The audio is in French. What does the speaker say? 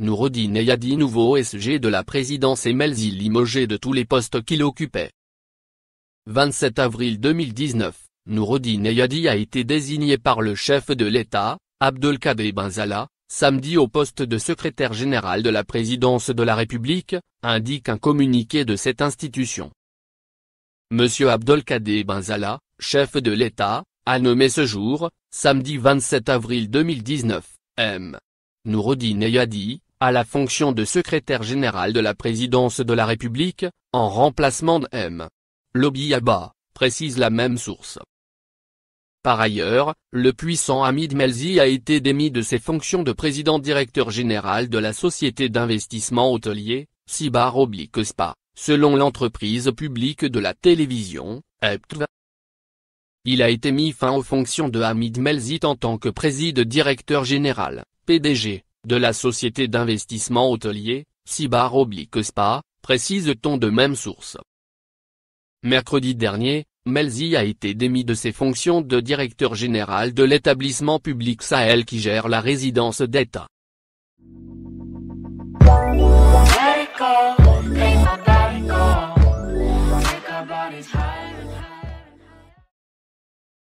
Nourodine Neyadi nouveau SG de la présidence et Melzi limogé de tous les postes qu'il occupait. 27 avril 2019, Nourodine Neyadi a été désigné par le chef de l'État, Abdelkader Benzala, samedi au poste de secrétaire général de la présidence de la République, indique un communiqué de cette institution. Monsieur Abdelkader Benzala, chef de l'État, a nommé ce jour, samedi 27 avril 2019, M. Nourodi Neyadi, à la fonction de secrétaire général de la présidence de la République, en remplacement de M. Lobiaba, précise la même source. Par ailleurs, le puissant Hamid Melzi a été démis de ses fonctions de président directeur général de la société d'investissement hôtelier, Sibar Oblique Spa, selon l'entreprise publique de la télévision, EPTV. Il a été mis fin aux fonctions de Hamid Melzi en tant que président directeur général, PDG, de la société d'investissement hôtelier, Sibar oblique Spa, précise-t-on de même source. Mercredi dernier, Melzi a été démis de ses fonctions de directeur général de l'établissement public Sahel qui gère la résidence d'État.